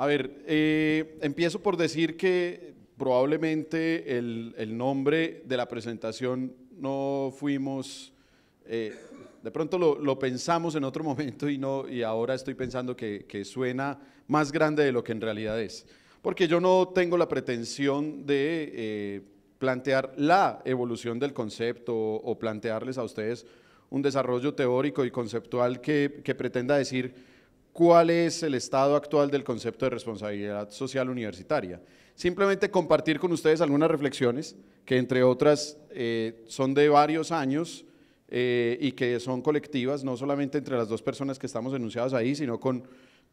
A ver, eh, empiezo por decir que probablemente el, nombre de la presentación no fuimos, eh, de pronto lo, pensamos en otro momento y, no, y ahora estoy pensando que, suena más grande de lo que en realidad es. Porque yo no tengo la pretensión de eh, plantear la evolución del concepto o, plantearles a ustedes un desarrollo teórico y conceptual que, que pretenda decir cuál es el estado actual del concepto de responsabilidad social universitaria. Simplemente compartir con ustedes algunas reflexiones que entre otras eh, son de varios años eh, y que son colectivas, no solamente entre las dos personas que estamos enunciadas ahí, sino con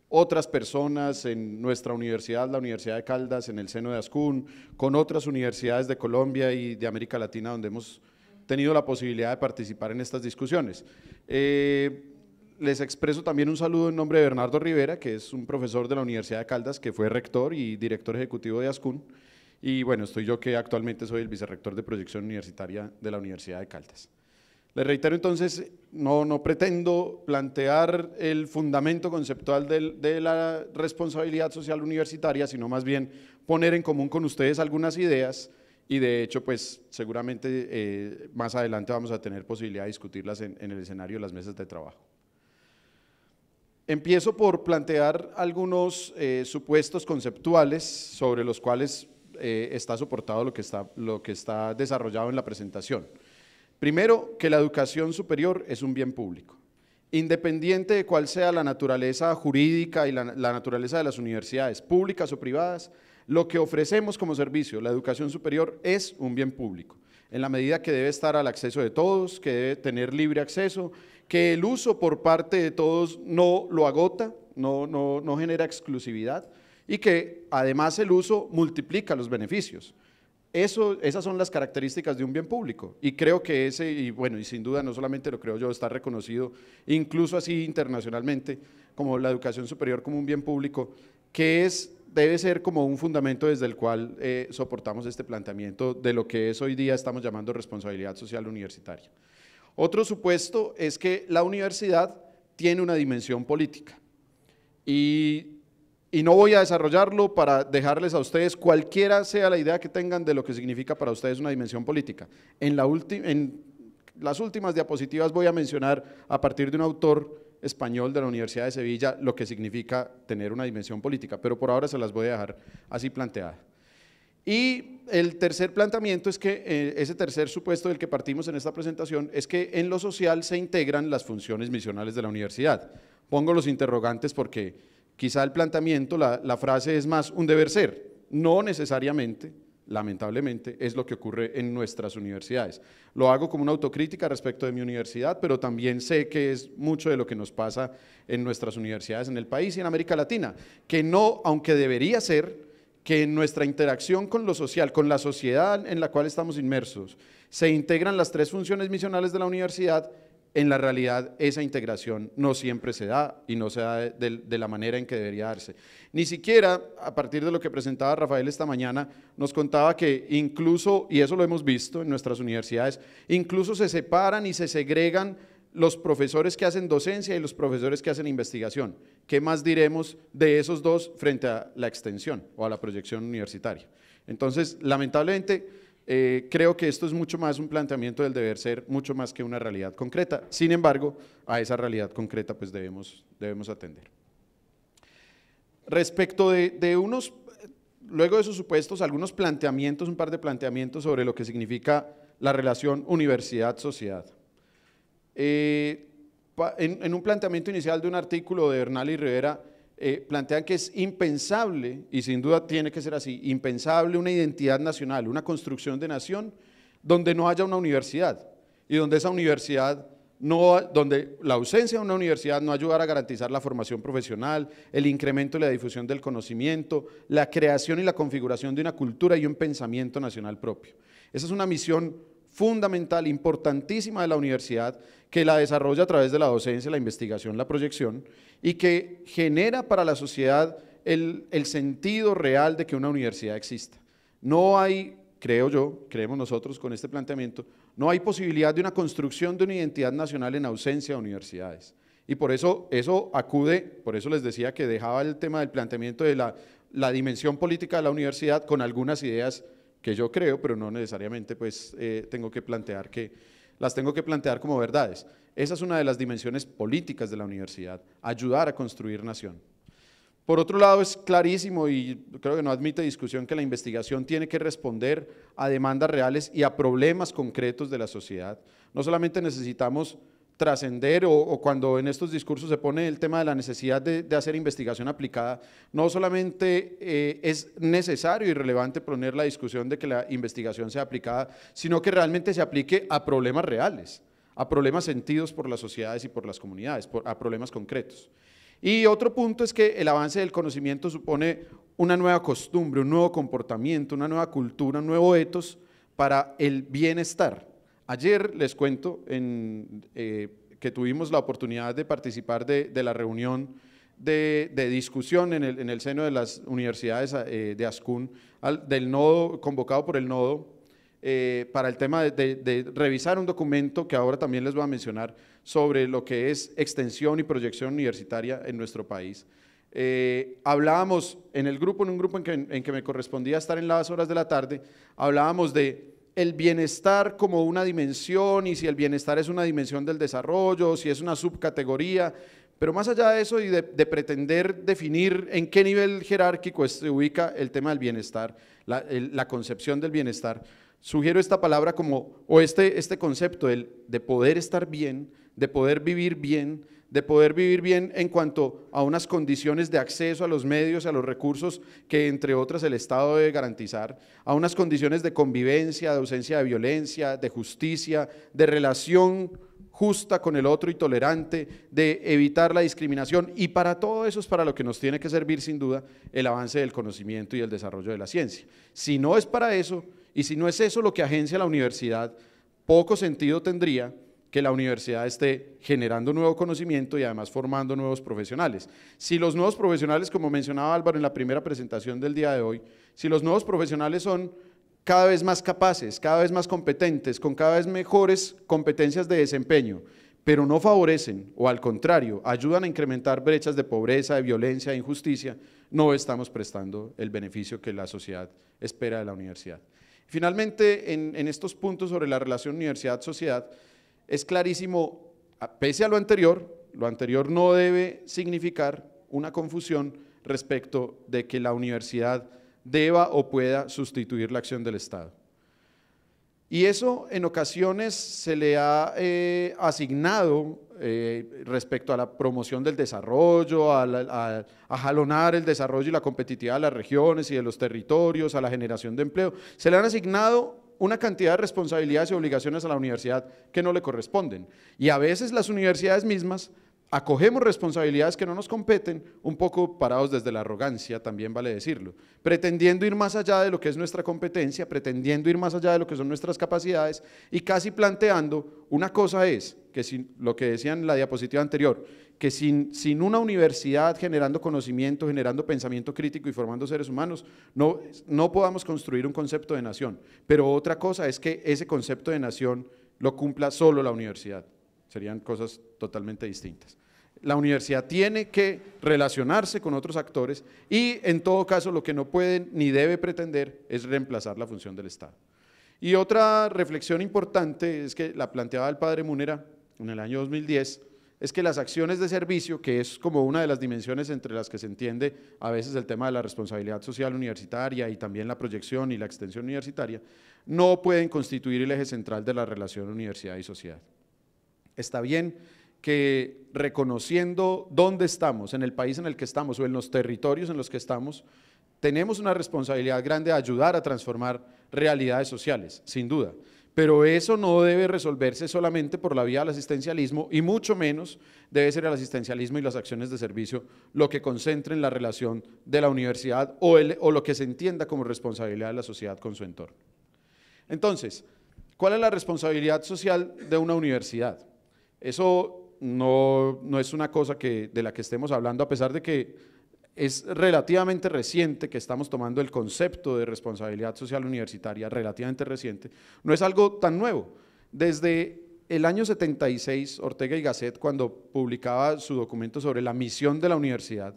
otras personas en nuestra universidad, la Universidad de Caldas, en el seno de Ascún, con otras universidades de Colombia y de América Latina donde hemos tenido la posibilidad de participar en estas discusiones. Eh, les expreso también un saludo en nombre de Bernardo Rivera, que es un profesor de la Universidad de Caldas, que fue rector y director ejecutivo de ASCUN. Y bueno, estoy yo que actualmente soy el vicerrector de proyección universitaria de la Universidad de Caldas. Les reitero entonces, no, no pretendo plantear el fundamento conceptual de la responsabilidad social universitaria, sino más bien poner en común con ustedes algunas ideas y de hecho pues seguramente eh, más adelante vamos a tener posibilidad de discutirlas en el escenario de las mesas de trabajo. Empiezo por plantear algunos eh, supuestos conceptuales sobre los cuales eh, está soportado lo que está, lo que está desarrollado en la presentación. Primero, que la educación superior es un bien público. Independiente de cuál sea la naturaleza jurídica y la naturaleza de las universidades, públicas o privadas, lo que ofrecemos como servicio, la educación superior, es un bien público, en la medida que debe estar al acceso de todos, que debe tener libre acceso que el uso por parte de todos no lo agota, no, no, genera exclusividad y que además el uso multiplica los beneficios. Eso, esas son las características de un bien público y creo que ese, y bueno, y sin duda no solamente lo creo yo, está reconocido incluso así internacionalmente como la educación superior como un bien público, que es, debe ser como un fundamento desde el cual eh, soportamos este planteamiento de lo que es hoy día estamos llamando responsabilidad social universitaria. Otro supuesto es que la universidad tiene una dimensión política. Y, no voy a desarrollarlo para dejarles a ustedes, cualquiera sea la idea que tengan de lo que significa para ustedes una dimensión política. En, en las últimas diapositivas voy a mencionar a partir de un autor español de la Universidad de Sevilla lo que significa tener una dimensión política, pero por ahora se las voy a dejar así planteadas. Y el tercer planteamiento es que, eh, ese tercer supuesto del que partimos en esta presentación, es que en lo social se integran las funciones misionales de la universidad. Pongo los interrogantes porque quizá el planteamiento, la, la frase es más un deber ser, no necesariamente, lamentablemente, es lo que ocurre en nuestras universidades. Lo hago como una autocrítica respecto de mi universidad, pero también sé que es mucho de lo que nos pasa en nuestras universidades en el país y en América Latina, que no, aunque debería ser, que en nuestra interacción con lo social, con la sociedad en la cual estamos inmersos, se integran las tres funciones misionales de la universidad, en la realidad esa integración no siempre se da y no se da de, la manera en que debería darse. Ni siquiera, a partir de lo que presentaba Rafael esta mañana, nos contaba que incluso, y eso lo hemos visto en nuestras universidades, incluso se separan y se segregan los profesores que hacen docencia y los profesores que hacen investigación. ¿Qué más diremos de esos dos frente a la extensión o a la proyección universitaria? Entonces, lamentablemente, eh, creo que esto es mucho más un planteamiento del deber ser, mucho más que una realidad concreta. Sin embargo, a esa realidad concreta pues debemos, debemos atender. Respecto de, de unos, luego de esos supuestos, algunos planteamientos, un par de planteamientos sobre lo que significa la relación universidad-sociedad. Eh, en, un planteamiento inicial de un artículo de Bernal y Rivera, eh, plantean que es impensable, y sin duda tiene que ser así, impensable una identidad nacional, una construcción de nación donde no haya una universidad y donde esa universidad no, donde la ausencia de una universidad no ayudará a garantizar la formación profesional, el incremento y la difusión del conocimiento, la creación y la configuración de una cultura y un pensamiento nacional propio. Esa es una misión fundamental, importantísima de la universidad, que la desarrolla a través de la docencia, la investigación, la proyección, y que genera para la sociedad el, sentido real de que una universidad exista. No hay, creo yo, creemos nosotros con este planteamiento, no hay posibilidad de una construcción de una identidad nacional en ausencia de universidades. Y por eso, eso acude, por eso les decía que dejaba el tema del planteamiento de la, la dimensión política de la universidad con algunas ideas que yo creo, pero no necesariamente pues eh, tengo que plantear que las tengo que plantear como verdades. Esa es una de las dimensiones políticas de la universidad, ayudar a construir nación. Por otro lado, es clarísimo y creo que no admite discusión que la investigación tiene que responder a demandas reales y a problemas concretos de la sociedad. No solamente necesitamos trascender o, cuando en estos discursos se pone el tema de la necesidad de, hacer investigación aplicada, no solamente eh, es necesario y relevante poner la discusión de que la investigación sea aplicada, sino que realmente se aplique a problemas reales, a problemas sentidos por las sociedades y por las comunidades, a problemas concretos. Y otro punto es que el avance del conocimiento supone una nueva costumbre, un nuevo comportamiento, una nueva cultura, un nuevo etos para el bienestar Ayer les cuento eh, que tuvimos la oportunidad de participar de, la reunión de, discusión en el, seno de las universidades eh, de ASCUN, del nodo, convocado por el nodo, eh, para el tema de, revisar un documento que ahora también les voy a mencionar sobre lo que es extensión y proyección universitaria en nuestro país. hablábamos en el grupo, en un grupo en que me correspondía estar en las horas de la tarde, hablábamos de el bienestar como una dimensión y si el bienestar es una dimensión del desarrollo, si es una subcategoría, pero más allá de eso y de, pretender definir en qué nivel jerárquico se ubica el tema del bienestar, la, concepción del bienestar, sugiero esta palabra como, o este, este concepto el, de poder estar bien, de poder vivir bien, de poder vivir bien en cuanto a unas condiciones de acceso a los medios, a los recursos que entre otras el Estado debe garantizar, a unas condiciones de convivencia, de ausencia de violencia, de justicia, de relación justa con el otro y tolerante, de evitar la discriminación y para todo eso es para lo que nos tiene que servir sin duda el avance del conocimiento y el desarrollo de la ciencia. Si no es para eso y si no es eso lo que agencia la universidad, poco sentido tendría que la universidad esté generando nuevo conocimiento y además formando nuevos profesionales. Si los nuevos profesionales, como mencionaba Álvaro en la primera presentación del día de hoy, si los nuevos profesionales son cada vez más capaces, cada vez más competentes, con cada vez mejores competencias de desempeño, pero no favorecen o al contrario ayudan a incrementar brechas de pobreza, de violencia, de injusticia, no estamos prestando el beneficio que la sociedad espera de la universidad. Finalmente, en estos puntos sobre la relación universidad-sociedad, es clarísimo, pese a lo anterior, lo anterior no debe significar una confusión respecto de que la universidad deba o pueda sustituir la acción del Estado. Y eso en ocasiones se le ha eh, asignado eh, respecto a la promoción del desarrollo, a, a, jalonar el desarrollo y la competitividad de las regiones y de los territorios, a la generación de empleo. Se le han asignado una cantidad de responsabilidades y obligaciones a la universidad que no le corresponden. Y a veces las universidades mismas acogemos responsabilidades que no nos competen, un poco parados desde la arrogancia, también vale decirlo, pretendiendo ir más allá de lo que es nuestra competencia, pretendiendo ir más allá de lo que son nuestras capacidades y casi planteando, una cosa es, que lo que decían en la diapositiva anterior, que sin, una universidad generando conocimiento, generando pensamiento crítico y formando seres humanos, no, no podamos construir un concepto de nación. Pero otra cosa es que ese concepto de nación lo cumpla solo la universidad. Serían cosas totalmente distintas. La universidad tiene que relacionarse con otros actores y en todo caso lo que no puede ni debe pretender es reemplazar la función del Estado. Y otra reflexión importante es que la planteaba el padre Munera en el año 2010 es que las acciones de servicio, que es como una de las dimensiones entre las que se entiende a veces el tema de la responsabilidad social universitaria y también la proyección y la extensión universitaria, no pueden constituir el eje central de la relación universidad y sociedad. Está bien que reconociendo dónde estamos, en el país en el que estamos o en los territorios en los que estamos, tenemos una responsabilidad grande de ayudar a transformar realidades sociales, sin duda pero eso no debe resolverse solamente por la vía del asistencialismo y mucho menos debe ser el asistencialismo y las acciones de servicio lo que en la relación de la universidad o, o lo que se entienda como responsabilidad de la sociedad con su entorno. Entonces, ¿cuál es la responsabilidad social de una universidad? Eso no, es una cosa que, de la que estemos hablando, a pesar de que es relativamente reciente que estamos tomando el concepto de responsabilidad social universitaria, relativamente reciente, no es algo tan nuevo. Desde el año 76, Ortega y Gasset, cuando publicaba su documento sobre la misión de la universidad,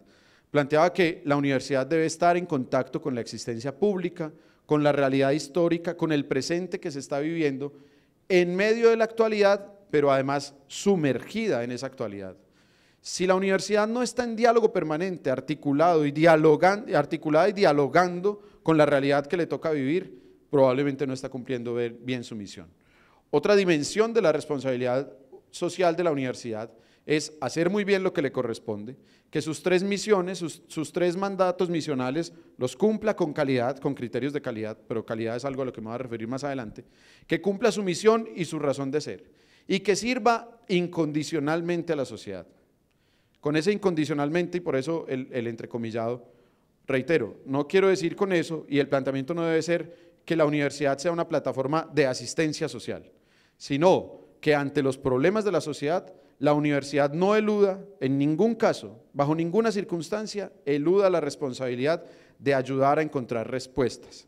planteaba que la universidad debe estar en contacto con la existencia pública, con la realidad histórica, con el presente que se está viviendo en medio de la actualidad, pero además sumergida en esa actualidad. Si la universidad no está en diálogo permanente, articulado y dialogando, articulada y dialogando con la realidad que le toca vivir, probablemente no está cumpliendo bien su misión. Otra dimensión de la responsabilidad social de la universidad es hacer muy bien lo que le corresponde, que sus tres misiones, sus, sus, tres mandatos misionales los cumpla con calidad, con criterios de calidad, pero calidad es algo a lo que me voy a referir más adelante, que cumpla su misión y su razón de ser, y que sirva incondicionalmente a la sociedad. Con ese incondicionalmente, y por eso el, el entrecomillado, reitero, no quiero decir con eso, y el planteamiento no debe ser que la universidad sea una plataforma de asistencia social, sino que ante los problemas de la sociedad, la universidad no eluda, en ningún caso, bajo ninguna circunstancia, eluda la responsabilidad de ayudar a encontrar respuestas.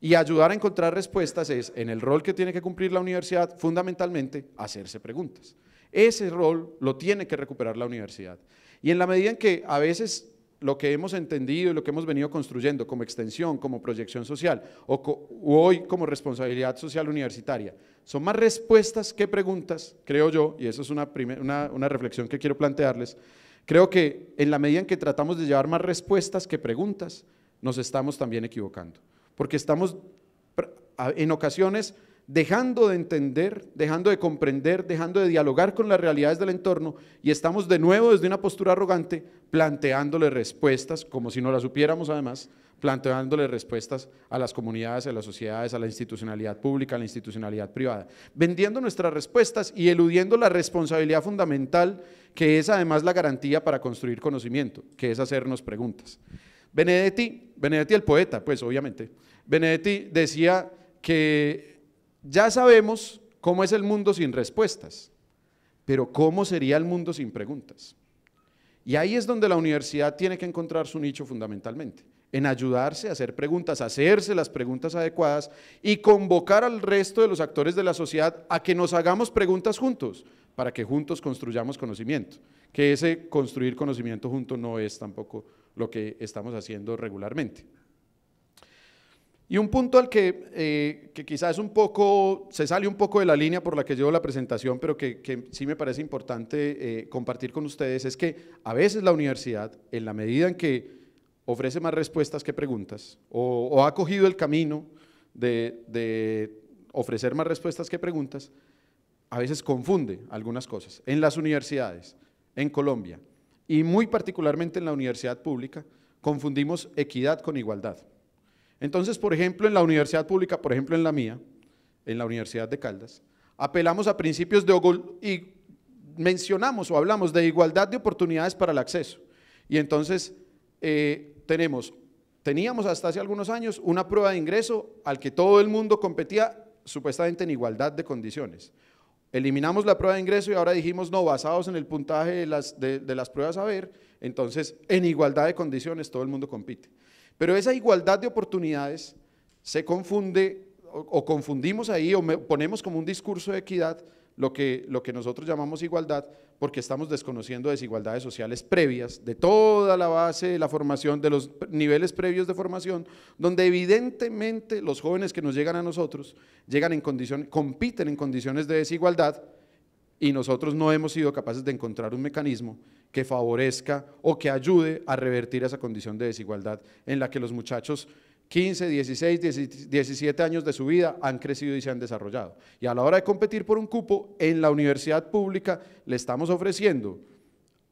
Y ayudar a encontrar respuestas es, en el rol que tiene que cumplir la universidad, fundamentalmente hacerse preguntas. Ese rol lo tiene que recuperar la universidad. Y en la medida en que a veces lo que hemos entendido y lo que hemos venido construyendo como extensión, como proyección social, o hoy como responsabilidad social universitaria, son más respuestas que preguntas, creo yo, y eso es una, una reflexión que quiero plantearles, creo que en la medida en que tratamos de llevar más respuestas que preguntas, nos estamos también equivocando, porque estamos en ocasiones dejando de entender, dejando de comprender, dejando de dialogar con las realidades del entorno y estamos de nuevo desde una postura arrogante planteándole respuestas, como si no las supiéramos además, planteándole respuestas a las comunidades, a las sociedades, a la institucionalidad pública, a la institucionalidad privada, vendiendo nuestras respuestas y eludiendo la responsabilidad fundamental que es además la garantía para construir conocimiento, que es hacernos preguntas. Benedetti, Benedetti el poeta, pues obviamente, Benedetti decía que ya sabemos cómo es el mundo sin respuestas, pero cómo sería el mundo sin preguntas. Y ahí es donde la universidad tiene que encontrar su nicho fundamentalmente, en ayudarse a hacer preguntas, hacerse las preguntas adecuadas y convocar al resto de los actores de la sociedad a que nos hagamos preguntas juntos, para que juntos construyamos conocimiento, que ese construir conocimiento junto no es tampoco lo que estamos haciendo regularmente. Y un punto al que, eh, que quizás un poco, se sale un poco de la línea por la que llevo la presentación, pero que, sí me parece importante eh, compartir con ustedes, es que a veces la universidad, en la medida en que ofrece más respuestas que preguntas, o, ha cogido el camino de ofrecer más respuestas que preguntas, a veces confunde algunas cosas. En las universidades, en Colombia, y muy particularmente en la universidad pública, confundimos equidad con igualdad. Entonces, por ejemplo, en la universidad pública, por ejemplo en la mía, en la Universidad de Caldas, apelamos a principios de ogol y mencionamos o hablamos de igualdad de oportunidades para el acceso. Y entonces eh, tenemos, teníamos hasta hace algunos años una prueba de ingreso al que todo el mundo competía supuestamente en igualdad de condiciones. Eliminamos la prueba de ingreso y ahora dijimos, no, basados en el puntaje de las, de las pruebas a ver, entonces en igualdad de condiciones todo el mundo compite. Pero esa igualdad de oportunidades se confunde o, confundimos ahí o ponemos como un discurso de equidad lo que, lo que nosotros llamamos igualdad porque estamos desconociendo desigualdades sociales previas de toda la base de la formación, de los niveles previos de formación, donde evidentemente los jóvenes que nos llegan a nosotros llegan en condiciones, compiten en condiciones de desigualdad y nosotros no hemos sido capaces de encontrar un mecanismo que favorezca o que ayude a revertir esa condición de desigualdad en la que los muchachos 15, 16, 17 años de su vida han crecido y se han desarrollado. Y a la hora de competir por un cupo en la universidad pública le estamos ofreciendo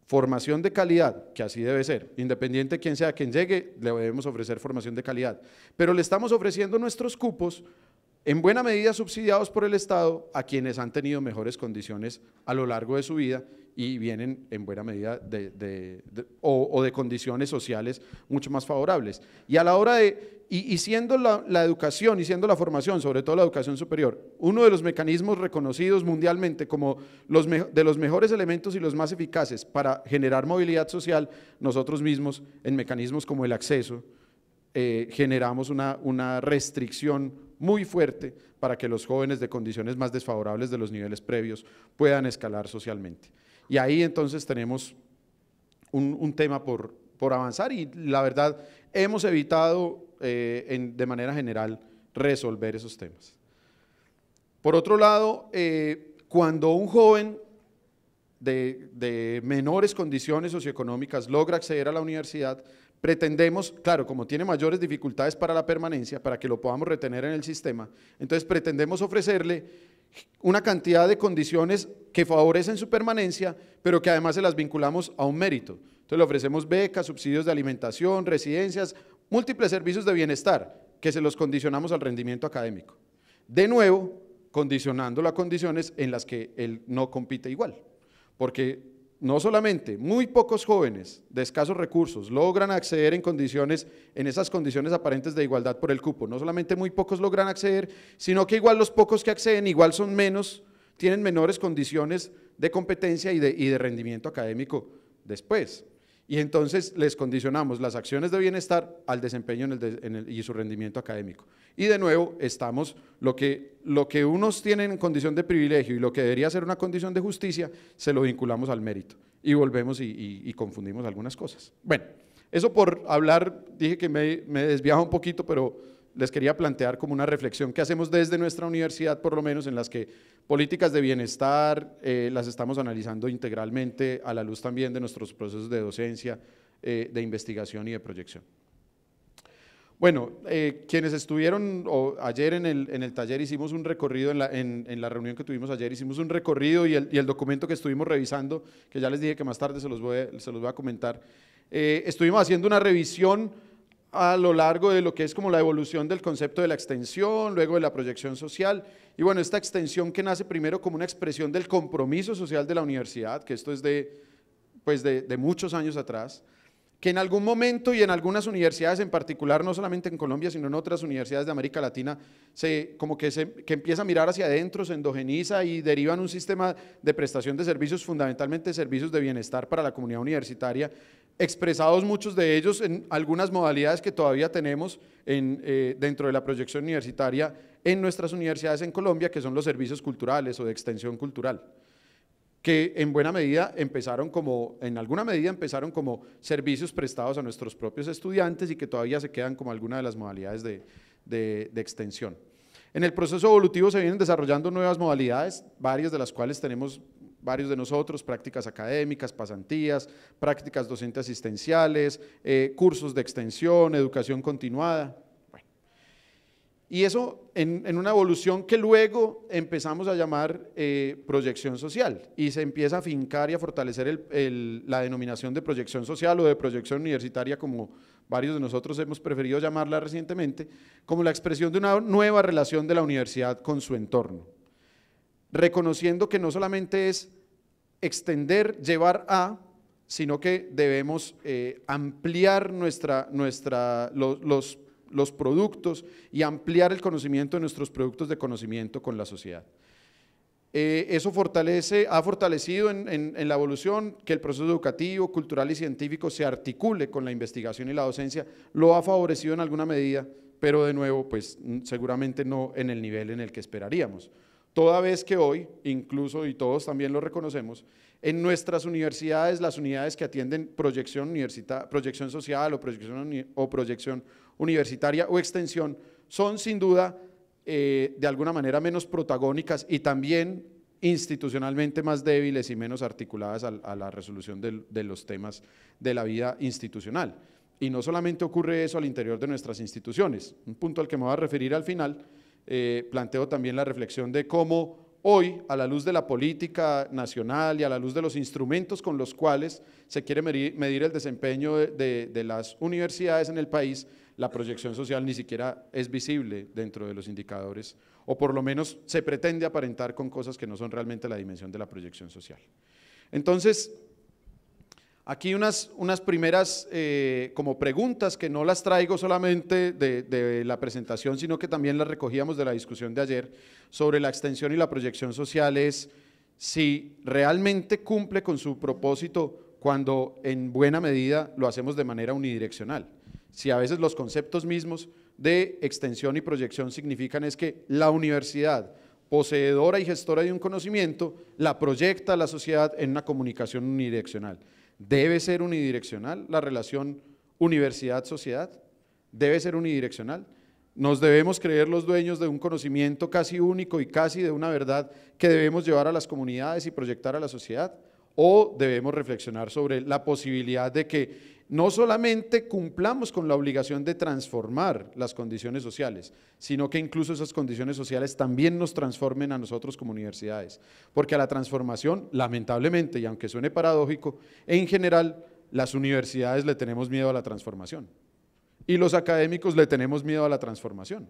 formación de calidad, que así debe ser, independiente de quien sea quien llegue, le debemos ofrecer formación de calidad, pero le estamos ofreciendo nuestros cupos en buena medida subsidiados por el Estado a quienes han tenido mejores condiciones a lo largo de su vida y vienen en buena medida de, o, de condiciones sociales mucho más favorables. Y a la hora de, y, siendo la, educación y siendo la formación, sobre todo la educación superior, uno de los mecanismos reconocidos mundialmente como los de los mejores elementos y los más eficaces para generar movilidad social, nosotros mismos en mecanismos como el acceso, eh, generamos una, una restricción muy fuerte para que los jóvenes de condiciones más desfavorables de los niveles previos puedan escalar socialmente. Y ahí entonces tenemos un, tema por, avanzar y la verdad hemos evitado eh, de manera general resolver esos temas. Por otro lado, eh, cuando un joven de, de, menores condiciones socioeconómicas logra acceder a la universidad, pretendemos, claro, como tiene mayores dificultades para la permanencia, para que lo podamos retener en el sistema, entonces pretendemos ofrecerle una cantidad de condiciones que favorecen su permanencia, pero que además se las vinculamos a un mérito. Entonces le ofrecemos becas, subsidios de alimentación, residencias, múltiples servicios de bienestar que se los condicionamos al rendimiento académico. De nuevo, condicionándolo a condiciones en las que él no compite igual, porque no solamente muy pocos jóvenes de escasos recursos logran acceder en condiciones en esas condiciones aparentes de igualdad por el cupo, no solamente muy pocos logran acceder, sino que igual los pocos que acceden igual son menos, tienen menores condiciones de competencia y de, y de rendimiento académico después. Y entonces les condicionamos las acciones de bienestar al desempeño y su rendimiento académico. Y de nuevo, estamos, lo que, lo que unos tienen en condición de privilegio y lo que debería ser una condición de justicia, se lo vinculamos al mérito. Y volvemos y, confundimos algunas cosas. Bueno, eso por hablar, dije que me, me un poquito, pero les quería plantear como una reflexión que hacemos desde nuestra universidad, por lo menos en las que políticas de bienestar eh, las estamos analizando integralmente a la luz también de nuestros procesos de docencia, eh, de investigación y de proyección. Bueno, eh, quienes estuvieron o ayer en el, taller hicimos un recorrido, en la, reunión que tuvimos ayer hicimos un recorrido y el, documento que estuvimos revisando, que ya les dije que más tarde se los se los voy a comentar, estuvimos haciendo una revisión a lo largo de lo que es como la evolución del concepto de la extensión, luego de la proyección social, y bueno, esta extensión que nace primero como una expresión del compromiso social de la universidad, que esto es de, pues de, muchos años atrás, que en algún momento y en algunas universidades en particular, no solamente en Colombia, sino en otras universidades de América Latina, se, como que, se, que empieza a mirar hacia adentro, se endogeniza y deriva en un sistema de prestación de servicios, fundamentalmente servicios de bienestar para la comunidad universitaria, expresados muchos de ellos en algunas modalidades que todavía tenemos eh, dentro de la proyección universitaria en nuestras universidades en Colombia, que son los servicios culturales o de extensión cultural, que en buena medida empezaron como, en alguna medida empezaron como servicios prestados a nuestros propios estudiantes y que todavía se quedan como alguna de las modalidades de, de extensión. En el proceso evolutivo se vienen desarrollando nuevas modalidades, varias de las cuales tenemos varios de nosotros, prácticas académicas, pasantías, prácticas docentes asistenciales, eh, cursos de extensión, educación continuada. Y eso en, una evolución que luego empezamos a llamar eh, proyección social y se empieza a fincar y a fortalecer la denominación de proyección social o de proyección universitaria como varios de nosotros hemos preferido llamarla recientemente, como la expresión de una nueva relación de la universidad con su entorno reconociendo que no solamente es extender, llevar a, sino que debemos eh, ampliar los, productos y ampliar el conocimiento de nuestros productos de conocimiento con la sociedad. Eh, eso ha fortalecido en, en, la evolución que el proceso educativo, cultural y científico se articule con la investigación y la docencia. Lo ha favorecido en alguna medida, pero de nuevo, pues seguramente no en el nivel en el que esperaríamos. Toda vez que hoy, incluso, y todos también lo reconocemos, en nuestras universidades, las unidades que atienden proyección, social o proyección, universitaria o extensión, son sin duda eh, de alguna manera menos protagónicas y también institucionalmente más débiles y menos articuladas a, la resolución de, de los temas de la vida institucional. Y no solamente ocurre eso al interior de nuestras instituciones, un punto al que me voy a referir al final, eh, planteo también la reflexión de cómo hoy, a la luz de la política nacional y a la luz de los instrumentos con los cuales se quiere medir el desempeño de, de, las universidades en el país, la proyección social ni siquiera es visible dentro de los indicadores, o por lo menos se pretende aparentar con cosas que no son realmente la dimensión de la proyección social. Entonces, Aquí unas, unas primeras eh, como preguntas que no las traigo solamente de, de, la presentación, sino que también las recogíamos de la discusión de ayer sobre la extensión y la proyección social es si realmente cumple con su propósito cuando en buena medida lo hacemos de manera unidireccional. Si a veces los conceptos mismos de extensión y proyección significan es que la universidad, poseedora y gestora de un conocimiento, la proyecta a la sociedad en una comunicación unidireccional debe ser unidireccional la relación universidad-sociedad, debe ser unidireccional. Nos debemos creer los dueños de un conocimiento casi único y casi de una verdad que debemos llevar a las comunidades y proyectar a la sociedad, o debemos reflexionar sobre la posibilidad de que no solamente cumplamos con la obligación de transformar las condiciones sociales, sino que incluso esas condiciones sociales también nos transformen a nosotros como universidades. Porque a la transformación, lamentablemente, y aunque suene paradójico, en general las universidades le tenemos miedo a la transformación y los académicos le tenemos miedo a la transformación.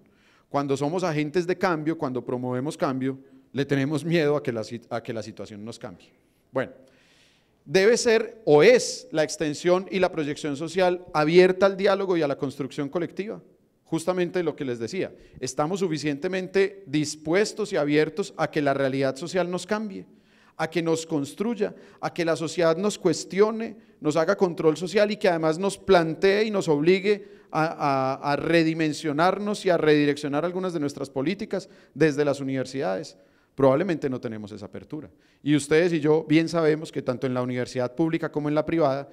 Cuando somos agentes de cambio, cuando promovemos cambio, le tenemos miedo a que la, situación nos cambie. Bueno debe ser o es la extensión y la proyección social abierta al diálogo y a la construcción colectiva. Justamente lo que les decía, estamos suficientemente dispuestos y abiertos a que la realidad social nos cambie, a que nos construya, a que la sociedad nos cuestione, nos haga control social y que además nos plantee y nos obligue a, redimensionarnos y a redireccionar algunas de nuestras políticas desde las universidades, Probablemente no tenemos esa apertura. Y ustedes y yo bien sabemos que tanto en la universidad pública como en la privada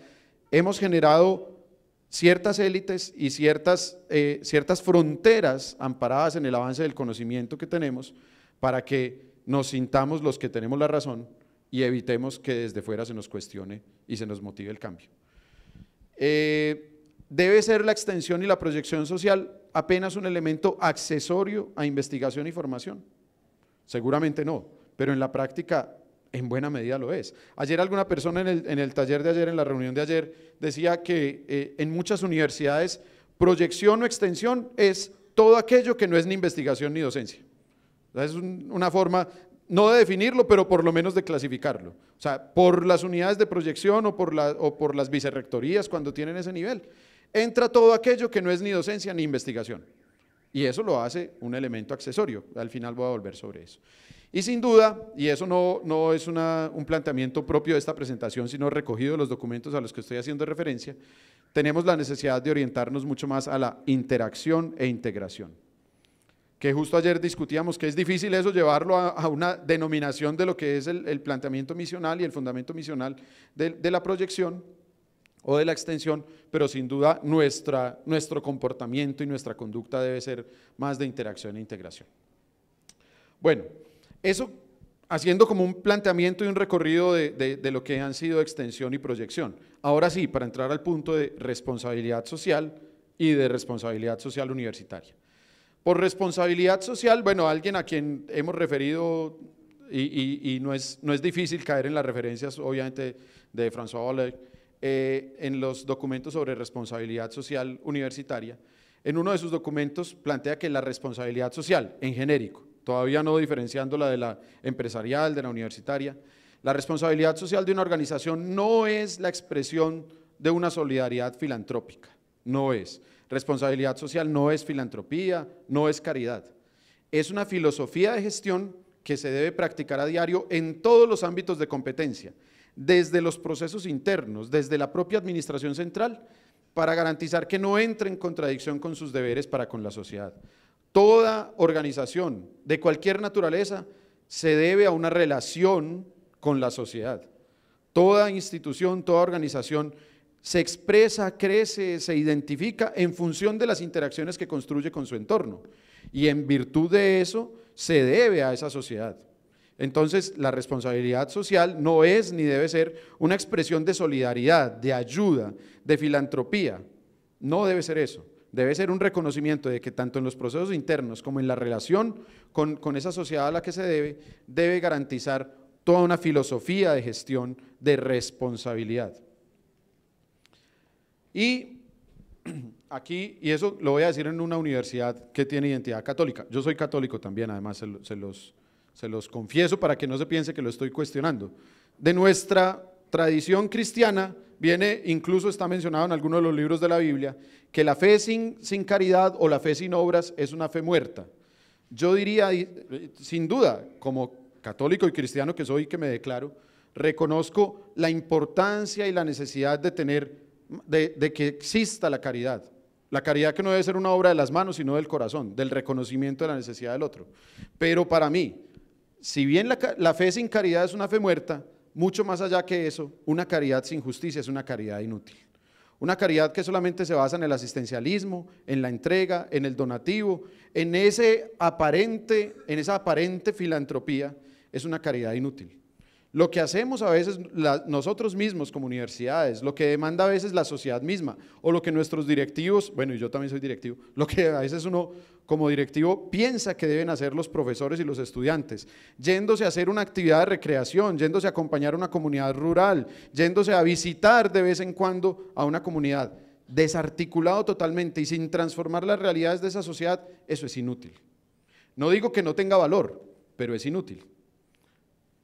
hemos generado ciertas élites y eh, ciertas, fronteras amparadas en el avance del conocimiento que tenemos para que nos sintamos los que tenemos la razón y evitemos que desde fuera se nos cuestione y se nos motive el cambio. Eh, debe ser la extensión y la proyección social apenas un elemento accesorio a investigación y formación. Seguramente no, pero en la práctica en buena medida lo es. Ayer alguna persona en el, taller de ayer, en la reunión de ayer, decía que eh, en muchas universidades proyección o extensión es todo aquello que no es ni investigación ni docencia. es una forma no de definirlo, pero por lo menos de clasificarlo. O sea, por las unidades de proyección o por, la, o por las vicerrectorías cuando tienen ese nivel, entra todo aquello que no es ni docencia ni investigación. Y eso lo hace un elemento accesorio. Al final voy a volver sobre eso. Y sin duda, y eso no, es un planteamiento propio de esta presentación, sino recogido de los documentos a los que estoy haciendo referencia, tenemos la necesidad de orientarnos mucho más a la interacción e integración. Que justo ayer discutíamos que es difícil eso llevarlo a, una denominación de lo que es el, planteamiento misional y el fundamento misional de la proyección, o de la extensión, pero sin duda nuestra, nuestro comportamiento y nuestra conducta debe ser más de interacción e integración. Bueno, eso haciendo como un planteamiento y un recorrido de, lo que han sido extensión y proyección. Ahora sí, para entrar al punto de responsabilidad social y de responsabilidad social universitaria. Por responsabilidad social, bueno, alguien a quien hemos referido y, no, es, no es difícil caer en las referencias, obviamente, de François Hollande. Eh, en los documentos sobre responsabilidad social universitaria, en uno de sus documentos plantea que la responsabilidad social, en genérico, todavía no diferenciando la de la empresarial, de la universitaria, la responsabilidad social de una organización no es la expresión de una solidaridad filantrópica, no es. Responsabilidad social no es filantropía, no es caridad. Es una filosofía de gestión que se debe practicar a diario en todos los ámbitos de competencia, desde los procesos internos, desde la propia administración central, para garantizar que no entre en contradicción con sus deberes para con la sociedad. Toda organización de cualquier naturaleza se debe a una relación con la sociedad. Toda institución, toda organización se expresa, crece, se identifica en función de las interacciones que construye con su entorno. Y en virtud de eso se debe a esa sociedad. Entonces, la responsabilidad social no es ni debe ser una expresión de solidaridad, de ayuda, de filantropía. No debe ser eso. Debe ser un reconocimiento de que tanto en los procesos internos como en la relación con, esa sociedad a la que se debe, debe garantizar toda una filosofía de gestión de responsabilidad. Y aquí, y eso lo voy a decir en una universidad que tiene identidad católica. Yo soy católico también, además se, los, se los confieso para que no se piense que lo estoy cuestionando, de nuestra tradición cristiana viene, incluso está mencionado en algunos de los libros de la Biblia, que la fe sin, sin caridad o la fe sin obras es una fe muerta. Yo diría, sin duda, como católico y cristiano que soy, y que me declaro, reconozco la importancia y la necesidad de tener, de, de que exista la caridad. La caridad que no debe ser una obra de las manos, sino del corazón, del reconocimiento de la necesidad del otro. Pero para mí, si bien la, fe sin caridad es una fe muerta, mucho más allá que eso, una caridad sin justicia es una caridad inútil. Una caridad que solamente se basa en el asistencialismo, en la entrega, en el donativo, en, en esa aparente filantropía, es una caridad inútil. Lo que hacemos a veces nosotros mismos como universidades, lo que demanda a veces la sociedad misma, o lo que nuestros directivos, bueno, y yo también soy directivo, lo que a veces uno como directivo piensa que deben hacer los profesores y los estudiantes, yéndose a hacer una actividad de recreación, yéndose a acompañar a una comunidad rural, yéndose a visitar de vez en cuando a una comunidad, desarticulado totalmente y sin transformar las realidades de esa sociedad, eso es inútil. No digo que no tenga valor, pero es inútil.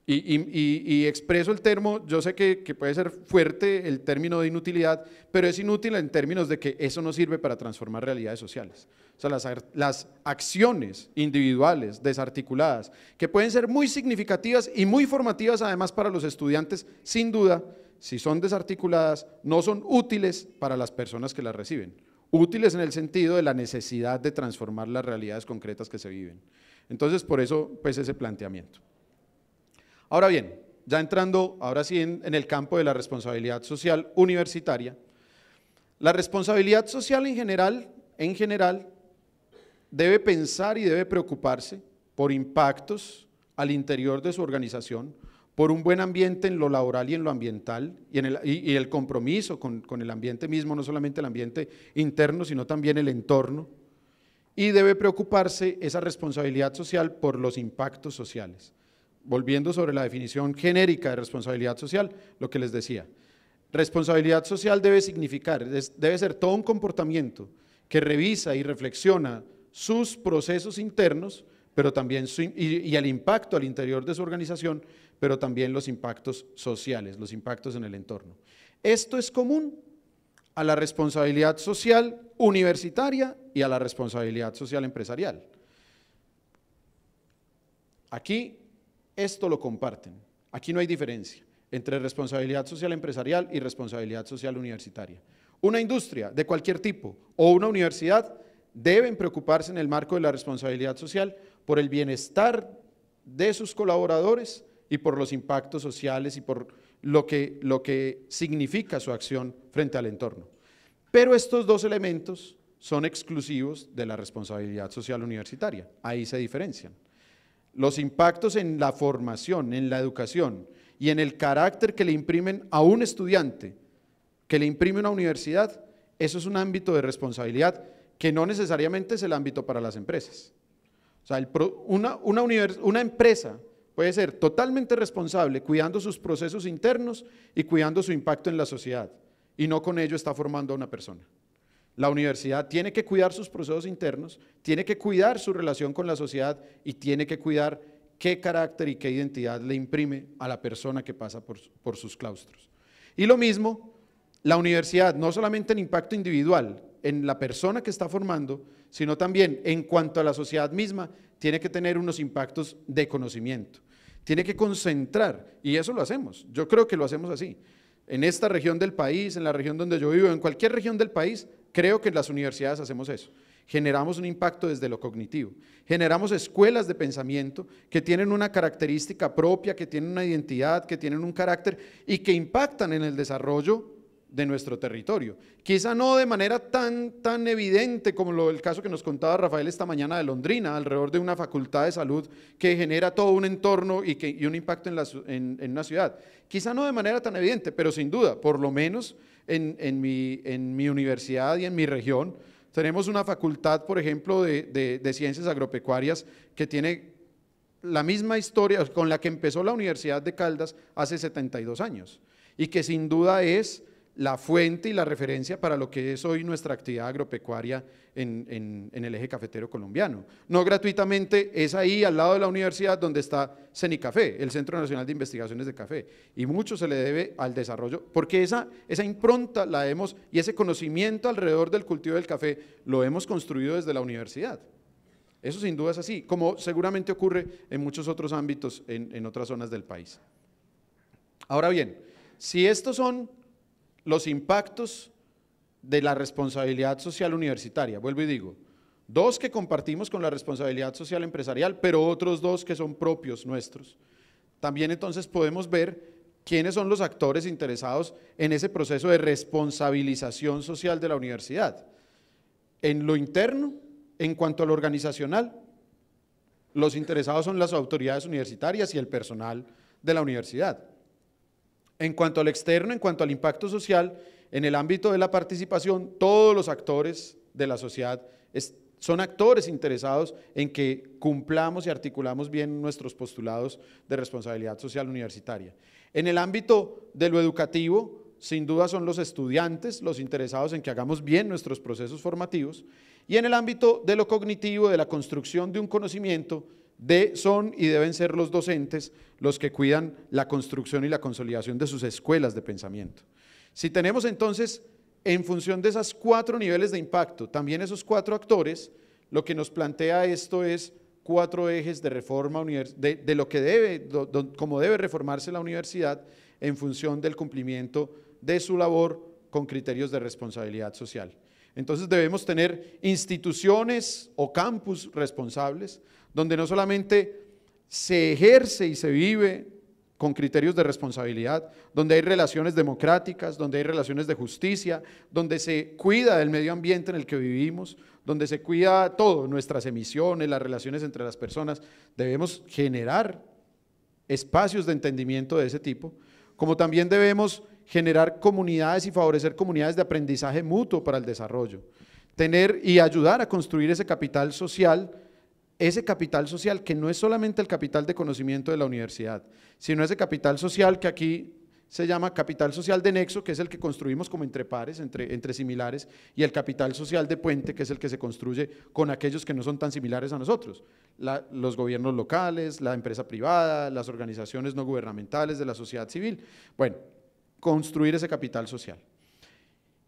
Y, expreso el termo, yo sé que, puede ser fuerte el término de inutilidad, pero es inútil en términos de que eso no sirve para transformar realidades sociales. O sea, las, las acciones individuales, desarticuladas, que pueden ser muy significativas y muy formativas además para los estudiantes, sin duda, si son desarticuladas, no son útiles para las personas que las reciben. Útiles en el sentido de la necesidad de transformar las realidades concretas que se viven. Entonces, por eso, pues ese planteamiento. Ahora bien, ya entrando ahora sí en, el campo de la responsabilidad social universitaria, la responsabilidad social en general, en general, debe pensar y debe preocuparse por impactos al interior de su organización, por un buen ambiente en lo laboral y en lo ambiental, y, el, compromiso con, el ambiente mismo, no solamente el ambiente interno, sino también el entorno, y debe preocuparse esa responsabilidad social por los impactos sociales volviendo sobre la definición genérica de responsabilidad social, lo que les decía. Responsabilidad social debe significar, debe ser todo un comportamiento que revisa y reflexiona sus procesos internos, pero también y, y, el impacto al interior de su organización, pero también los impactos sociales, los impactos en el entorno. Esto es común a la responsabilidad social universitaria y a la responsabilidad social empresarial. Aquí esto lo comparten. Aquí no hay diferencia entre responsabilidad social empresarial y responsabilidad social universitaria. Una industria de cualquier tipo o una universidad deben preocuparse en el marco de la responsabilidad social por el bienestar de sus colaboradores y por los impactos sociales y por lo que, significa su acción frente al entorno. Pero estos dos elementos son exclusivos de la responsabilidad social universitaria, ahí se diferencian. Los impactos en la formación, en la educación y en el carácter que le imprimen a un estudiante, que le imprime una universidad, eso es un ámbito de responsabilidad que no necesariamente es el ámbito para las empresas. O sea, una empresa puede ser totalmente responsable cuidando sus procesos internos y cuidando su impacto en la sociedad, y no con ello está formando a una persona. La universidad tiene que cuidar sus procesos internos, tiene que cuidar su relación con la sociedad y tiene que cuidar qué carácter y qué identidad le imprime a la persona que pasa por, por sus claustros. Y lo mismo, la universidad, no solamente en impacto individual, en la persona que está formando, sino también en cuanto a la sociedad misma, tiene que tener unos impactos de conocimiento. Tiene que concentrar, y eso lo hacemos, yo creo que lo hacemos así. En esta región del país, en la región donde yo vivo, en cualquier región del país, Creo que en las universidades hacemos eso. Generamos un impacto desde lo cognitivo. Generamos escuelas de pensamiento que tienen una característica propia, que tienen una identidad, que tienen un carácter y que impactan en el desarrollo de nuestro territorio. Quizá no de manera tan, tan evidente como lo, el caso que nos contaba Rafael esta mañana de Londrina, alrededor de una facultad de salud que genera todo un entorno y, que, un impacto en, la, en una ciudad. Quizá no de manera tan evidente, pero sin duda, por lo menos en, mi, universidad y en mi región. Tenemos una facultad, por ejemplo, de, de, ciencias agropecuarias que tiene la misma historia con la que empezó la Universidad de Caldas hace 72 años y que sin duda es la fuente y la referencia para lo que es hoy nuestra actividad agropecuaria en, el eje cafetero colombiano. No gratuitamente, es ahí al lado de la universidad donde está CENICAFE, el Centro Nacional de Investigaciones de Café, y mucho se le debe al desarrollo, porque esa, esa impronta la hemos, y ese conocimiento alrededor del cultivo del café, lo hemos construido desde la universidad. Eso sin duda es así, como seguramente ocurre en muchos otros ámbitos, en, en otras zonas del país. Ahora bien, si estos son los impactos de la responsabilidad social universitaria. Vuelvo y digo, dos que compartimos con la responsabilidad social empresarial, pero otros dos que son propios nuestros. También entonces podemos ver quiénes son los actores interesados en ese proceso de responsabilización social de la universidad. En lo interno, en cuanto a lo organizacional, los interesados son las autoridades universitarias y el personal de la universidad. En cuanto al externo, en cuanto al impacto social, en el ámbito de la participación, todos los actores de la sociedad son actores interesados en que cumplamos y articulamos bien nuestros postulados de responsabilidad social universitaria. En el ámbito de lo educativo, sin duda son los estudiantes los interesados en que hagamos bien nuestros procesos formativos y en el ámbito de lo cognitivo, de la construcción de un conocimiento, son y deben ser los docentes los que cuidan la construcción y la consolidación de sus escuelas de pensamiento. Si tenemos entonces, en función de esos cuatro niveles de impacto, también esos cuatro actores, lo que nos plantea esto es cuatro ejes de reforma de, lo que debe, como debe reformarse la universidad en función del cumplimiento de su labor con criterios de responsabilidad social. Entonces debemos tener instituciones o campus responsables, donde no solamente se ejerce y se vive con criterios de responsabilidad, donde hay relaciones democráticas, donde hay relaciones de justicia, donde se cuida del medio ambiente en el que vivimos, donde se cuida todo, nuestras emisiones, las relaciones entre las personas. Debemos generar espacios de entendimiento de ese tipo, como también debemos generar comunidades y favorecer comunidades de aprendizaje mutuo para el desarrollo, tener y ayudar a construir ese capital social ese capital social, que no es solamente el capital de conocimiento de la universidad, sino ese capital social que aquí se llama capital social de nexo, que es el que construimos como entre pares, entre, entre similares, y el capital social de puente, que es el que se construye con aquellos que no son tan similares a nosotros, los gobiernos locales, la empresa privada, las organizaciones no gubernamentales de la sociedad civil. Bueno, construir ese capital social.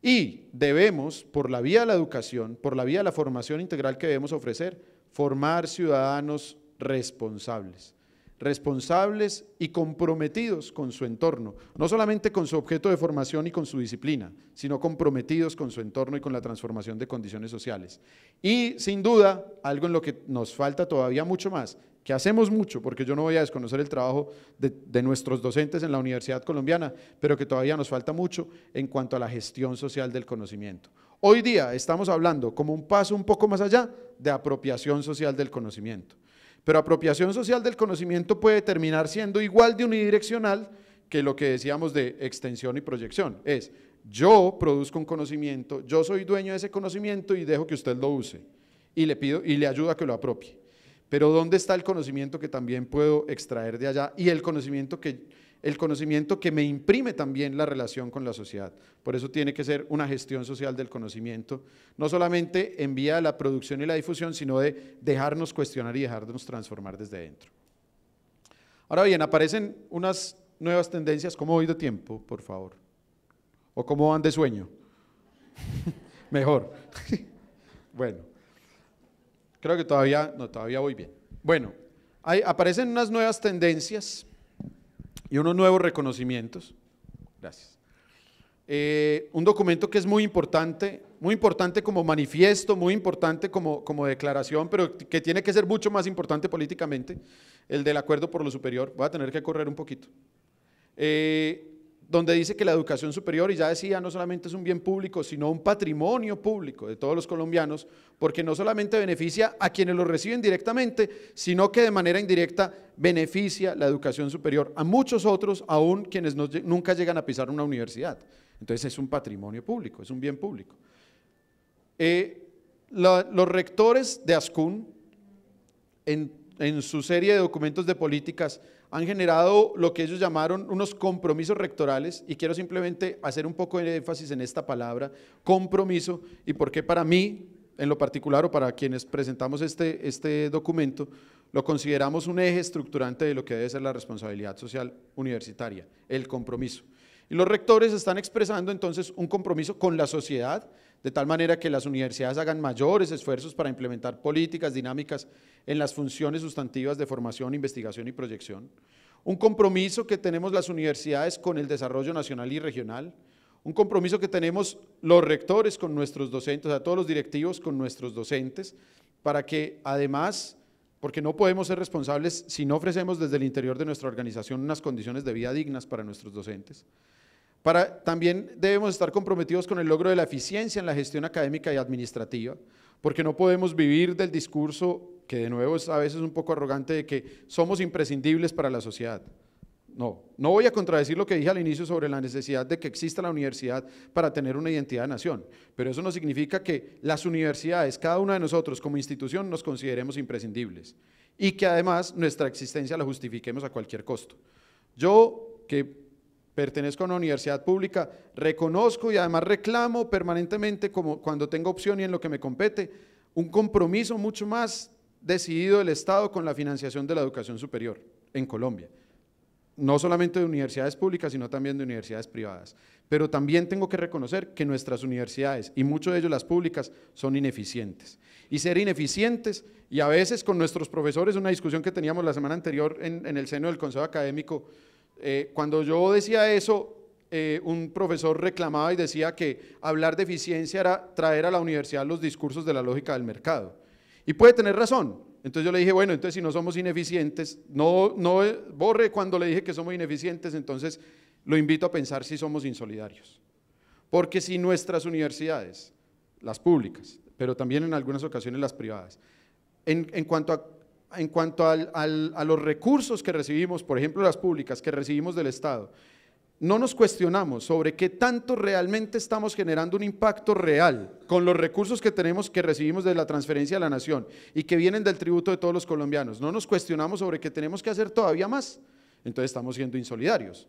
Y debemos, por la vía de la educación, por la vía de la formación integral que debemos ofrecer, formar ciudadanos responsables, responsables y comprometidos con su entorno, no solamente con su objeto de formación y con su disciplina, sino comprometidos con su entorno y con la transformación de condiciones sociales. Y sin duda, algo en lo que nos falta todavía mucho más, que hacemos mucho, porque yo no voy a desconocer el trabajo de, de, nuestros docentes en la Universidad Colombiana, pero que todavía nos falta mucho en cuanto a la gestión social del conocimiento. Hoy día estamos hablando como un paso un poco más allá de apropiación social del conocimiento. Pero apropiación social del conocimiento puede terminar siendo igual de unidireccional que lo que decíamos de extensión y proyección. Es, yo produzco un conocimiento, yo soy dueño de ese conocimiento y dejo que usted lo use y le pido y le ayuda a que lo apropie. Pero ¿dónde está el conocimiento que también puedo extraer de allá y el conocimiento que el conocimiento que me imprime también la relación con la sociedad. Por eso tiene que ser una gestión social del conocimiento, no solamente en vía de la producción y la difusión, sino de dejarnos cuestionar y dejarnos transformar desde dentro. Ahora bien, aparecen unas nuevas tendencias. ¿Cómo voy de tiempo, por favor? ¿O cómo van de sueño? Mejor. bueno, creo que todavía, no, todavía voy bien. Bueno, aparecen unas nuevas tendencias y unos nuevos reconocimientos. Gracias. Eh, un documento que es muy importante, muy importante como manifiesto, muy importante como, como declaración, pero que tiene que ser mucho más importante políticamente, el del acuerdo por lo superior. Voy a tener que correr un poquito. Eh, donde dice que la educación superior, y ya decía, no solamente es un bien público, sino un patrimonio público de todos los colombianos, porque no solamente beneficia a quienes lo reciben directamente, sino que de manera indirecta beneficia la educación superior a muchos otros, aún quienes nunca llegan a pisar una universidad. Entonces es un patrimonio público, es un bien público. Eh, los rectores de ASCUN, en, en su serie de documentos de políticas, han generado lo que ellos llamaron unos compromisos rectorales y quiero simplemente hacer un poco de énfasis en esta palabra, compromiso, y porque para mí, en lo particular o para quienes presentamos este, este documento, lo consideramos un eje estructurante de lo que debe ser la responsabilidad social universitaria, el compromiso. Y los rectores están expresando entonces un compromiso con la sociedad, de tal manera que las universidades hagan mayores esfuerzos para implementar políticas dinámicas en las funciones sustantivas de formación, investigación y proyección. Un compromiso que tenemos las universidades con el desarrollo nacional y regional, un compromiso que tenemos los rectores con nuestros docentes, a todos los directivos con nuestros docentes, para que además, porque no podemos ser responsables si no ofrecemos desde el interior de nuestra organización unas condiciones de vida dignas para nuestros docentes, también debemos estar comprometidos con el logro de la eficiencia en la gestión académica y administrativa, porque no podemos vivir del discurso que de nuevo es a veces un poco arrogante de que somos imprescindibles para la sociedad. No, no voy a contradecir lo que dije al inicio sobre la necesidad de que exista la universidad para tener una identidad de nación, pero eso no significa que las universidades, cada una de nosotros como institución, nos consideremos imprescindibles y que además nuestra existencia la justifiquemos a cualquier costo. Yo, que pertenezco a una universidad pública, reconozco y además reclamo permanentemente como cuando tengo opción y en lo que me compete, un compromiso mucho más decidido del Estado con la financiación de la educación superior en Colombia. No solamente de universidades públicas, sino también de universidades privadas. Pero también tengo que reconocer que nuestras universidades, y muchos de ellos las públicas, son ineficientes. Y ser ineficientes, y a veces con nuestros profesores, una discusión que teníamos la semana anterior en el seno del Consejo Académico, eh, cuando yo decía eso, eh, un profesor reclamaba y decía que hablar de eficiencia era traer a la universidad los discursos de la lógica del mercado. Y puede tener razón. Entonces yo le dije, bueno, entonces si no somos ineficientes, no, no eh, borre cuando le dije que somos ineficientes, entonces lo invito a pensar si somos insolidarios. Porque si nuestras universidades, las públicas, pero también en algunas ocasiones las privadas, en cuanto a en cuanto a los recursos que recibimos, por ejemplo las públicas que recibimos del Estado, no nos cuestionamos sobre qué tanto realmente estamos generando un impacto real con los recursos que tenemos que recibimos de la transferencia a la nación y que vienen del tributo de todos los colombianos. No nos cuestionamos sobre qué tenemos que hacer todavía más. Entonces estamos siendo insolidarios.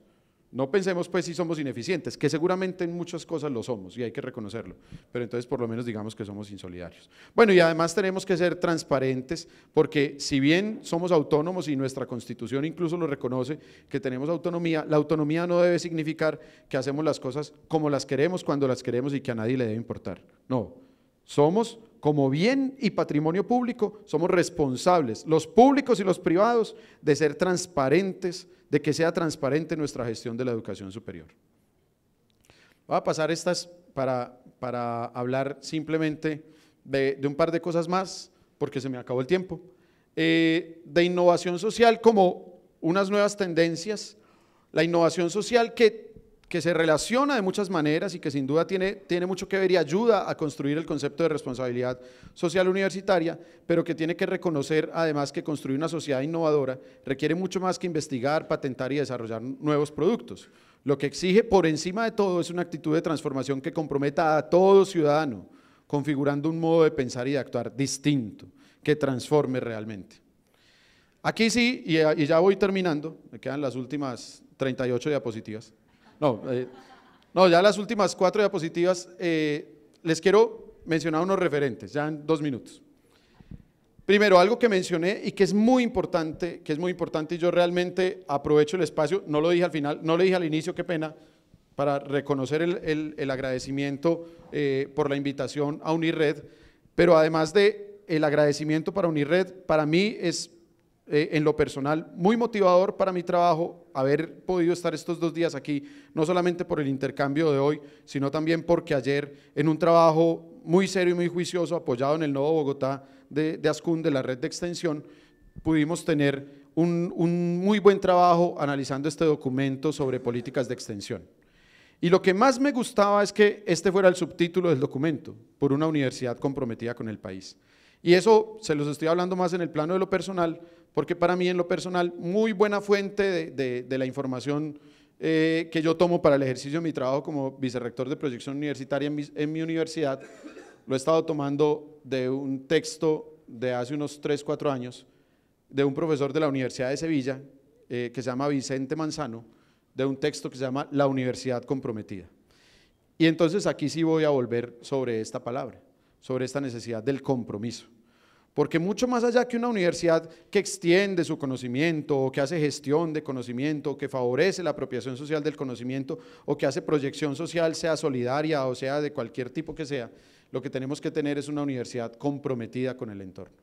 No pensemos pues si somos ineficientes, que seguramente en muchas cosas lo somos y hay que reconocerlo, pero entonces por lo menos digamos que somos insolidarios. Bueno, y además tenemos que ser transparentes porque si bien somos autónomos y nuestra constitución incluso lo reconoce que tenemos autonomía, la autonomía no debe significar que hacemos las cosas como las queremos, cuando las queremos y que a nadie le debe importar. No, somos como bien y patrimonio público, somos responsables, los públicos y los privados, de ser transparentes de que sea transparente nuestra gestión de la educación superior. Voy a pasar estas para, para hablar simplemente de, un par de cosas más, porque se me acabó el tiempo, eh, de innovación social como unas nuevas tendencias, la innovación social que que se relaciona de muchas maneras y que sin duda tiene, tiene mucho que ver y ayuda a construir el concepto de responsabilidad social universitaria, pero que tiene que reconocer además que construir una sociedad innovadora requiere mucho más que investigar, patentar y desarrollar nuevos productos. Lo que exige por encima de todo es una actitud de transformación que comprometa a todo ciudadano, configurando un modo de pensar y de actuar distinto, que transforme realmente. Aquí sí, y ya voy terminando, me quedan las últimas 38 diapositivas. No, eh, no, ya las últimas cuatro diapositivas eh, les quiero mencionar unos referentes, ya en dos minutos. Primero, algo que mencioné y que es muy importante, que es muy importante y yo realmente aprovecho el espacio, no lo dije al final, no lo dije al inicio, qué pena, para reconocer el, agradecimiento eh, por la invitación a UNIRRED, pero además de el agradecimiento para UNIRRED, para mí es eh, en lo personal muy motivador para mi trabajo haber podido estar estos dos días aquí, no solamente por el intercambio de hoy, sino también porque ayer en un trabajo muy serio y muy juicioso apoyado en el Nuevo Bogotá de, de Ascun, de la red de extensión, pudimos tener un, un muy buen trabajo analizando este documento sobre políticas de extensión. Y lo que más me gustaba es que este fuera el subtítulo del documento, por una universidad comprometida con el país. Y eso se los estoy hablando más en el plano de lo personal, porque para mí en lo personal, muy buena fuente de, la información eh, que yo tomo para el ejercicio de mi trabajo como vicerrector de proyección universitaria en mi, universidad, lo he estado tomando de un texto de hace unos 3, 4 años, de un profesor de la Universidad de Sevilla, eh, que se llama Vicente Manzano, de un texto que se llama La Universidad Comprometida. Y entonces aquí sí voy a volver sobre esta palabra, sobre esta necesidad del compromiso. Porque mucho más allá que una universidad que extiende su conocimiento, o que hace gestión de conocimiento, o que favorece la apropiación social del conocimiento, o que hace proyección social, sea solidaria o sea de cualquier tipo que sea, lo que tenemos que tener es una universidad comprometida con el entorno.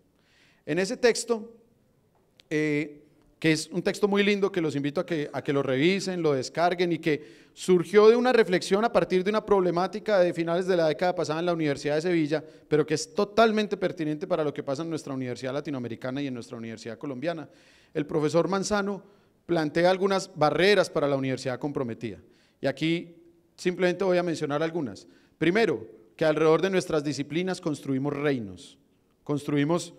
En ese texto, eh, que es un texto muy lindo que los invito a que, lo revisen, lo descarguen y que surgió de una reflexión a partir de una problemática de finales de la década pasada en la Universidad de Sevilla, pero que es totalmente pertinente para lo que pasa en nuestra Universidad Latinoamericana y en nuestra Universidad Colombiana. El profesor Manzano plantea algunas barreras para la universidad comprometida y aquí simplemente voy a mencionar algunas. Primero, que alrededor de nuestras disciplinas construimos reinos, construimos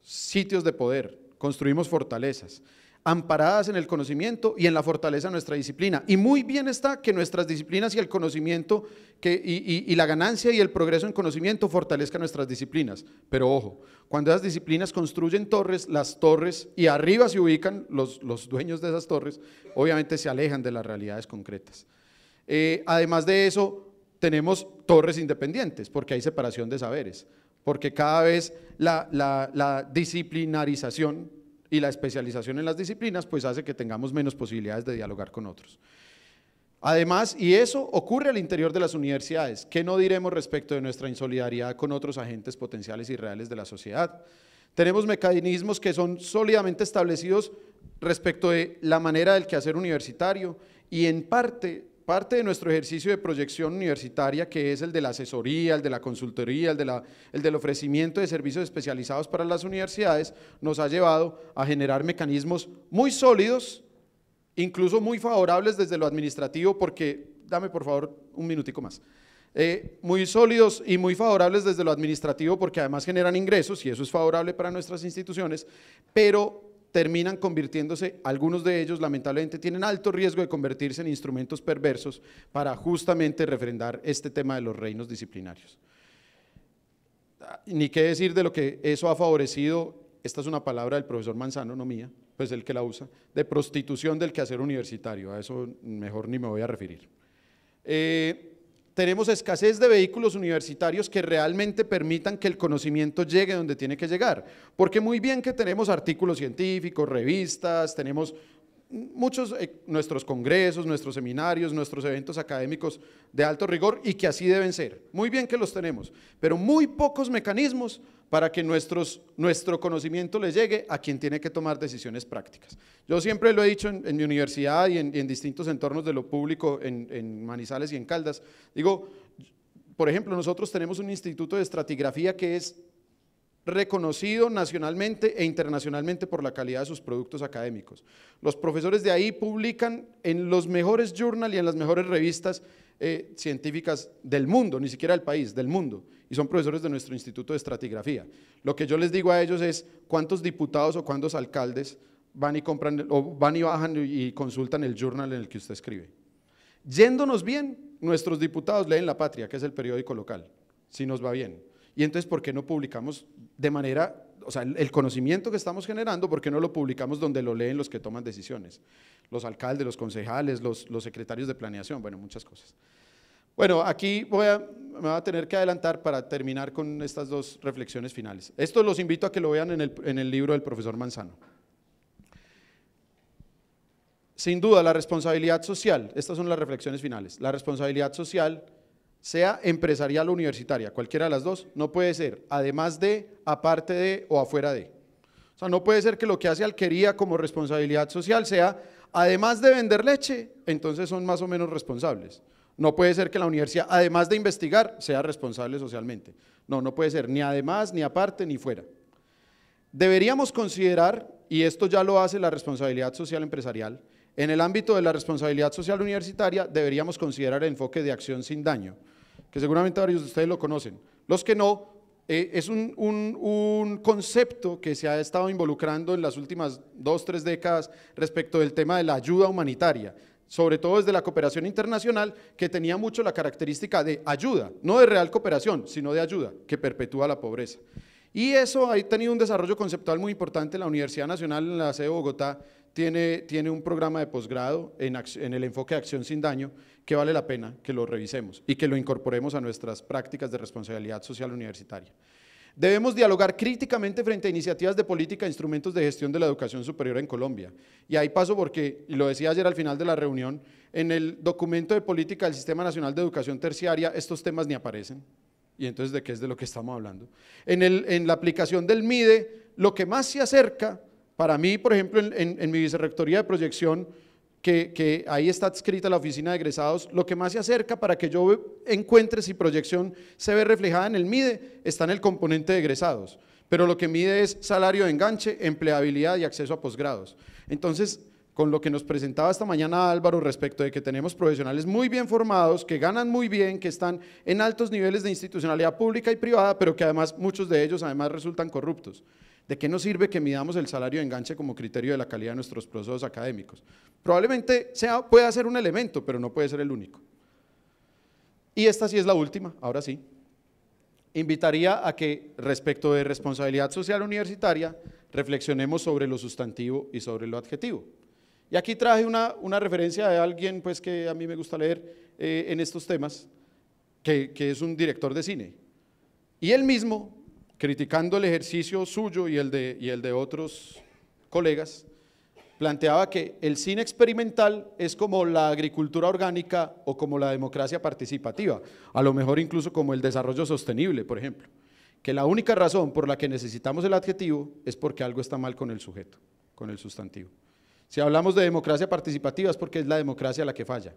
sitios de poder, construimos fortalezas, amparadas en el conocimiento y en la fortaleza de nuestra disciplina. Y muy bien está que nuestras disciplinas y el conocimiento y, la ganancia y el progreso en conocimiento fortalezcan nuestras disciplinas. Pero ojo, cuando esas disciplinas construyen torres, las torres y arriba se ubican los, dueños de esas torres, obviamente se alejan de las realidades concretas. Eh, además de eso, tenemos torres independientes, porque hay separación de saberes porque cada vez la, disciplinarización y la especialización en las disciplinas pues hace que tengamos menos posibilidades de dialogar con otros. Además, y eso ocurre al interior de las universidades, ¿qué no diremos respecto de nuestra insolidaridad con otros agentes potenciales y reales de la sociedad? Tenemos mecanismos que son sólidamente establecidos respecto de la manera del quehacer universitario y en parte parte de nuestro ejercicio de proyección universitaria, que es el de la asesoría, el de la consultoría, el, de la, el del ofrecimiento de servicios especializados para las universidades, nos ha llevado a generar mecanismos muy sólidos, incluso muy favorables desde lo administrativo, porque, dame por favor un minutico más, eh, muy sólidos y muy favorables desde lo administrativo, porque además generan ingresos y eso es favorable para nuestras instituciones, pero terminan convirtiéndose, algunos de ellos lamentablemente tienen alto riesgo de convertirse en instrumentos perversos para justamente refrendar este tema de los reinos disciplinarios. Ni qué decir de lo que eso ha favorecido, esta es una palabra del profesor Manzano, no mía, pues el que la usa, de prostitución del quehacer universitario, a eso mejor ni me voy a referir. Eh, tenemos escasez de vehículos universitarios que realmente permitan que el conocimiento llegue donde tiene que llegar. Porque muy bien que tenemos artículos científicos, revistas, tenemos muchos eh, nuestros congresos, nuestros seminarios, nuestros eventos académicos de alto rigor y que así deben ser. Muy bien que los tenemos, pero muy pocos mecanismos para que nuestros, nuestro conocimiento le llegue a quien tiene que tomar decisiones prácticas. Yo siempre lo he dicho en, mi universidad y en, distintos entornos de lo público, en, Manizales y en Caldas. Digo, por ejemplo, nosotros tenemos un instituto de estratigrafía que es reconocido nacionalmente e internacionalmente por la calidad de sus productos académicos. Los profesores de ahí publican en los mejores journals y en las mejores revistas eh, científicas del mundo, ni siquiera del país, del mundo, y son profesores de nuestro Instituto de Estratigrafía. Lo que yo les digo a ellos es cuántos diputados o cuántos alcaldes van y compran o van y bajan y consultan el journal en el que usted escribe. Yéndonos bien, nuestros diputados leen La Patria, que es el periódico local, si nos va bien. Y entonces, ¿por qué no publicamos de manera, o sea, el conocimiento que estamos generando, ¿por qué no lo publicamos donde lo leen los que toman decisiones? Los alcaldes, los concejales, los secretarios de planeación, bueno, muchas cosas. Bueno, aquí me voy a tener que adelantar para terminar con estas dos reflexiones finales. Esto los invito a que lo vean en el libro del profesor Manzano. Sin duda, la responsabilidad social, estas son las reflexiones finales, la responsabilidad social, sea empresarial o universitaria, cualquiera de las dos, no puede ser además de, aparte de o afuera de. O sea, no puede ser que lo que hace Alquería como responsabilidad social sea, además de vender leche, entonces son más o menos responsables. No puede ser que la universidad, además de investigar, sea responsable socialmente. No, no puede ser ni además, ni aparte, ni fuera. Deberíamos considerar, y esto ya lo hace la responsabilidad social empresarial, en el ámbito de la responsabilidad social universitaria deberíamos considerar el enfoque de acción sin daño, que seguramente varios de ustedes lo conocen. Los que no, eh, es un, un, concepto que se ha estado involucrando en las últimas dos, tres décadas respecto del tema de la ayuda humanitaria, sobre todo desde la cooperación internacional, que tenía mucho la característica de ayuda, no de real cooperación, sino de ayuda, que perpetúa la pobreza. Y eso ha tenido un desarrollo conceptual muy importante. La Universidad Nacional en la sede de Bogotá tiene, un programa de posgrado en, en, el enfoque de acción sin daño que vale la pena que lo revisemos y que lo incorporemos a nuestras prácticas de responsabilidad social universitaria. Debemos dialogar críticamente frente a iniciativas de política e instrumentos de gestión de la educación superior en Colombia. Y ahí paso porque, lo decía ayer al final de la reunión, en el documento de política del Sistema Nacional de Educación Terciaria estos temas ni aparecen. Y entonces, ¿de qué es de lo que estamos hablando? En, el, en la aplicación del MIDE, lo que más se acerca, para mí, por ejemplo, en, en mi vicerrectoría de proyección, que, ahí está adscrita la oficina de egresados, lo que más se acerca para que yo encuentre si proyección se ve reflejada en el MIDE está en el componente de egresados, pero lo que mide es salario de enganche, empleabilidad y acceso a posgrados. Entonces, con lo que nos presentaba esta mañana Álvaro respecto de que tenemos profesionales muy bien formados, que ganan muy bien, que están en altos niveles de institucionalidad pública y privada, pero que además muchos de ellos además resultan corruptos. ¿De qué nos sirve que midamos el salario de enganche como criterio de la calidad de nuestros procesos académicos? Probablemente sea, pueda ser un elemento, pero no puede ser el único. Y esta sí es la última, ahora sí. Invitaría a que respecto de responsabilidad social universitaria reflexionemos sobre lo sustantivo y sobre lo adjetivo. Y aquí traje una, referencia de alguien pues, que a mí me gusta leer eh, en estos temas, que es un director de cine. Y él mismo criticando el ejercicio suyo y el de, y el de otros colegas, planteaba que el cine experimental es como la agricultura orgánica o como la democracia participativa, a lo mejor incluso como el desarrollo sostenible, por ejemplo, que la única razón por la que necesitamos el adjetivo es porque algo está mal con el sujeto, con el sustantivo. Si hablamos de democracia participativa es porque es la democracia la que falla,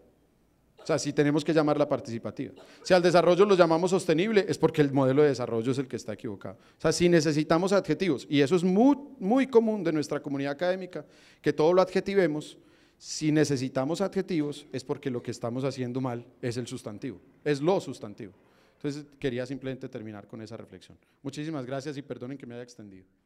o sea, si tenemos que llamarla participativa. Si al desarrollo lo llamamos sostenible, es porque el modelo de desarrollo es el que está equivocado. O sea, si necesitamos adjetivos, y eso es muy, muy común de nuestra comunidad académica, que todo lo adjetivemos, si necesitamos adjetivos es porque lo que estamos haciendo mal es el sustantivo, es lo sustantivo. Entonces quería simplemente terminar con esa reflexión. Muchísimas gracias y perdonen que me haya extendido.